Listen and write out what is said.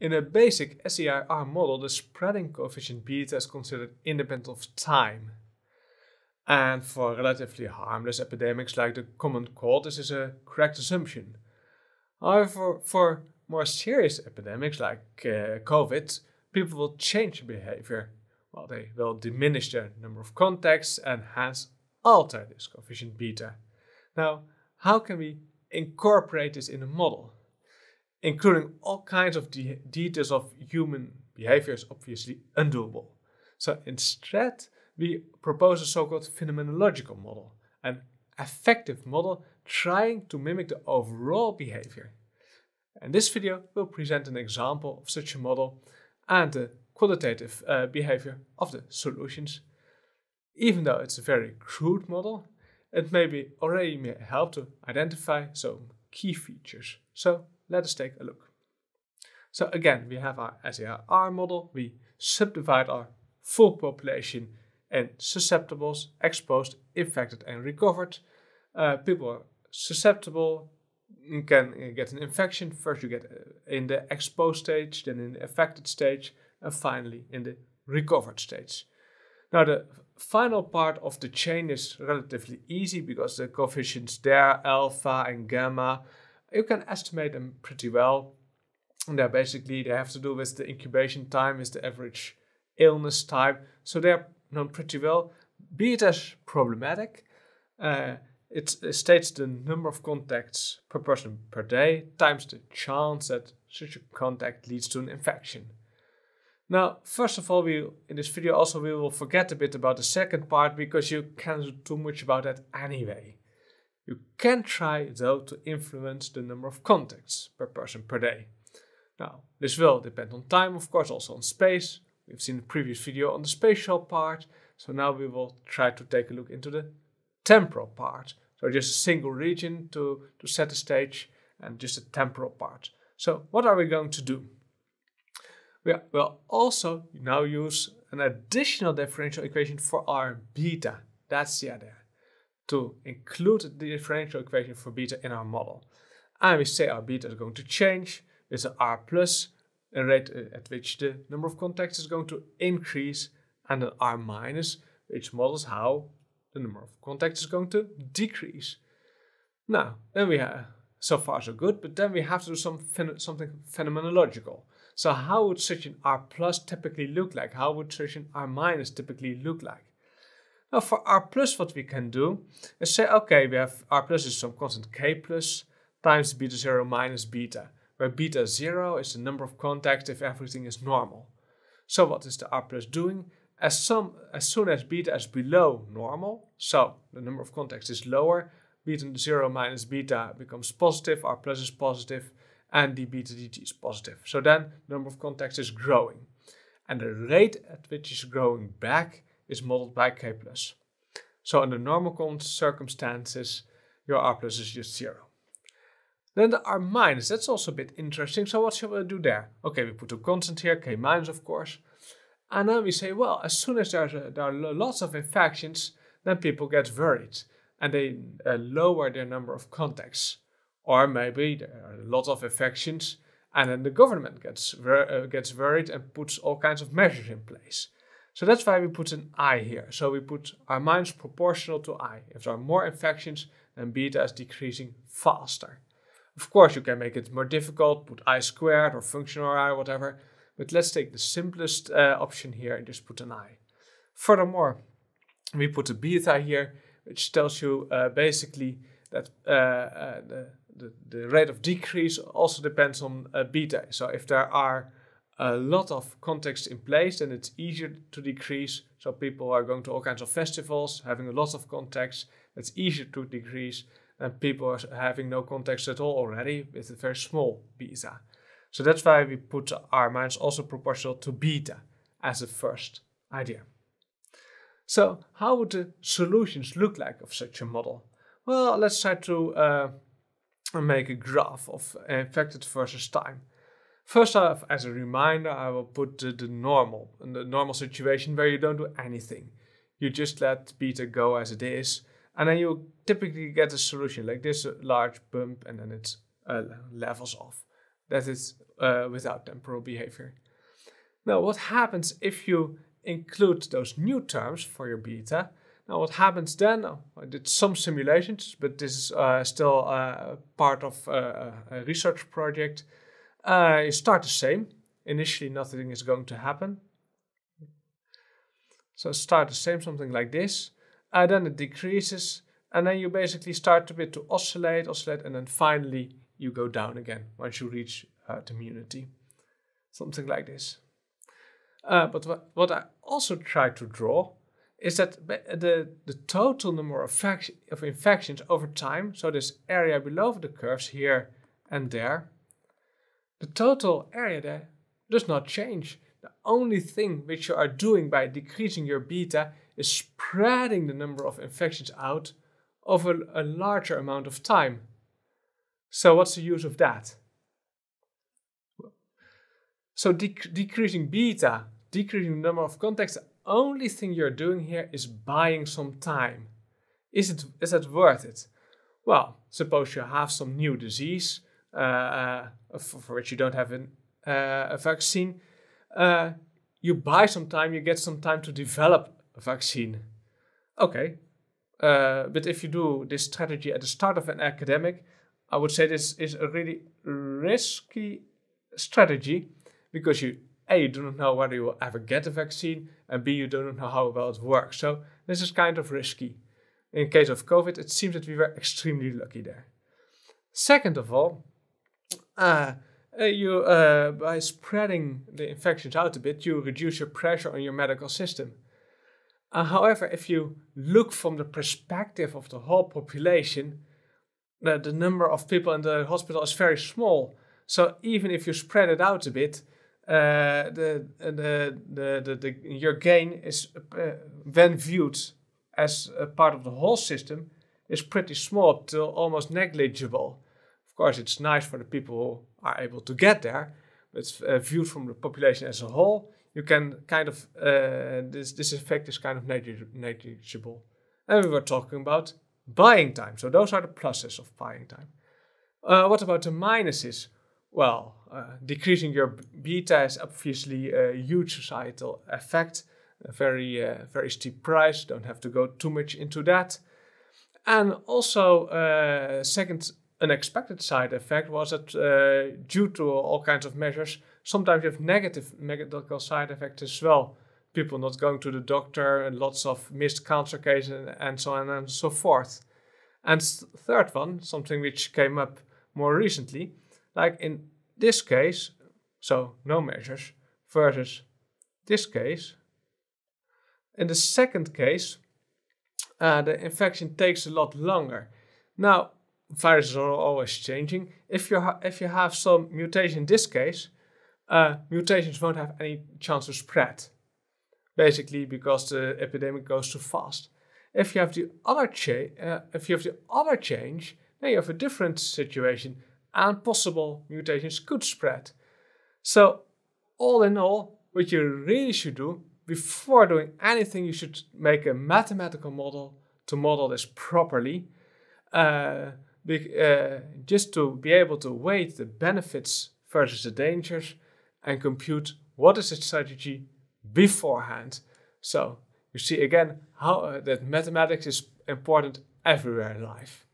In a basic SEIR model, the spreading coefficient beta is considered independent of time. And for relatively harmless epidemics like the common cold, this is a correct assumption. However, for more serious epidemics like uh, COVID, people will change behavior. Well, they will diminish their number of contacts and hence alter this coefficient beta. Now, how can we incorporate this in a model? including all kinds of de details of human behavior is obviously undoable. So instead, we propose a so-called phenomenological model, an effective model trying to mimic the overall behavior. And this video, will present an example of such a model and the qualitative uh, behavior of the solutions. Even though it's a very crude model, it may be already may help to identify some key features. So let us take a look. So again, we have our SAR model. We subdivide our full population and susceptibles, exposed, infected and recovered. Uh, people are susceptible, you can uh, get an infection. First you get uh, in the exposed stage, then in the affected stage, and finally in the recovered stage. Now the final part of the chain is relatively easy because the coefficients there, alpha and gamma, you can estimate them pretty well. And they're basically, they have to do with the incubation time, is the average illness time, So they're known pretty well. Be it as problematic, uh, it states the number of contacts per person per day times the chance that such a contact leads to an infection. Now, first of all, we in this video also we will forget a bit about the second part because you can't do too much about that anyway. You can try though to influence the number of contacts per person per day. Now, this will depend on time, of course, also on space. We've seen the previous video on the spatial part, so now we will try to take a look into the temporal part. So just a single region to, to set the stage and just a temporal part. So what are we going to do? We will also now use an additional differential equation for our beta. That's the idea to include the differential equation for beta in our model. And we say our beta is going to change with an r plus, a rate uh, at which the number of contacts is going to increase, and an r minus, which models how the number of contacts is going to decrease. Now, then we have, so far so good, but then we have to do some something phenomenological. So how would such an R plus typically look like? How would such an R minus typically look like? Now for R plus, what we can do is say, okay, we have R plus is some constant K plus times beta zero minus beta, where beta zero is the number of contacts if everything is normal. So what is the R plus doing? As, some, as soon as beta is below normal, so the number of contacts is lower, beta zero minus beta becomes positive, R plus is positive, and the beta dt is positive. So then number of contacts is growing. And the rate at which it's growing back is modeled by k+. plus. So under normal circumstances, your r plus is just zero. Then the r minus, that's also a bit interesting. So what shall we do there? Okay, we put a constant here, k minus of course. And then we say, well, as soon as there's a, there are lots of infections, then people get worried and they uh, lower their number of contacts. Or maybe there are a lot of infections and then the government gets, uh, gets worried and puts all kinds of measures in place. So that's why we put an I here. So we put our minus proportional to I. If there are more infections, then beta is decreasing faster. Of course, you can make it more difficult, put I squared or functional I, whatever. But let's take the simplest uh, option here and just put an I. Furthermore, we put a beta here, which tells you uh, basically that uh, uh the, the, the, rate of decrease also depends on uh, beta. So if there are a lot of context in place, then it's easier to decrease. So people are going to all kinds of festivals, having a lot of context. It's easier to decrease and people are having no context at all already with a very small beta. So that's why we put our minds also proportional to beta as a first idea. So how would the solutions look like of such a model? Well, let's try to uh, make a graph of infected versus time. First off, as a reminder, I will put the, the normal, in the normal situation where you don't do anything. You just let beta go as it is, and then you typically get a solution like this large bump, and then it uh, levels off. That is uh, without temporal behavior. Now, what happens if you include those new terms for your beta? Now, what happens then? Oh, I did some simulations, but this is uh, still uh, part of uh, a research project. Uh, you start the same. Initially, nothing is going to happen. So start the same, something like this. Uh, then it decreases, and then you basically start a bit to oscillate, oscillate, and then finally you go down again once you reach uh, the immunity. Something like this. Uh, but what, what I also try to draw is that the, the total number of, of infections over time, so this area below the curves here and there, the total area there does not change. The only thing which you are doing by decreasing your beta is spreading the number of infections out over a larger amount of time. So, what's the use of that? So, decreasing beta, decreasing the number of contacts, the only thing you're doing here is buying some time. Is, it, is that worth it? Well, suppose you have some new disease uh, uh, for, for, which you don't have an, uh, a vaccine, you buy some time, you get some time to develop a vaccine. Okay, uh, but if you do this strategy at the start of an academic, I would say this is a really risky strategy because you a you do not know whether you will ever get a vaccine, and b you do not know how well it works. So this is kind of risky. In case of COVID, it seems that we were extremely lucky there. Second of all, uh, uh, you uh, by spreading the infections out a bit, you reduce your pressure on your medical system. Uh, however, if you look from the perspective of the whole population, the, the number of people in the hospital is very small. So even if you spread it out a bit, uh, the, uh, the, the, the, the, your gain is uh, when viewed as a part of the whole system is pretty small to almost negligible course, it's nice for the people who are able to get there, but uh, viewed from the population as a whole, you can kind of uh, this this effect is kind of negligible. And we were talking about buying time. So those are the pluses of buying time. Uh, what about the minuses? Well, uh, decreasing your beta is obviously a huge societal effect. A very uh, very steep price. Don't have to go too much into that. And also, uh, second unexpected side effect was that uh, due to all kinds of measures, sometimes you have negative medical side effects as well. People not going to the doctor, and lots of missed cancer cases, and so on and so forth. And third one, something which came up more recently, like in this case, so no measures, versus this case. In the second case, uh, the infection takes a lot longer. Now, viruses are always changing. If you if you have some mutation in this case, uh, mutations won't have any chance to spread, basically because the epidemic goes too fast. If you have the other change, uh, if you have the other change, then you have a different situation, and possible mutations could spread. So, all in all, what you really should do before doing anything, you should make a mathematical model to model this properly. Uh, be, uh, just to be able to weigh the benefits versus the dangers and compute what is the strategy beforehand. So you see again how uh, that mathematics is important everywhere in life.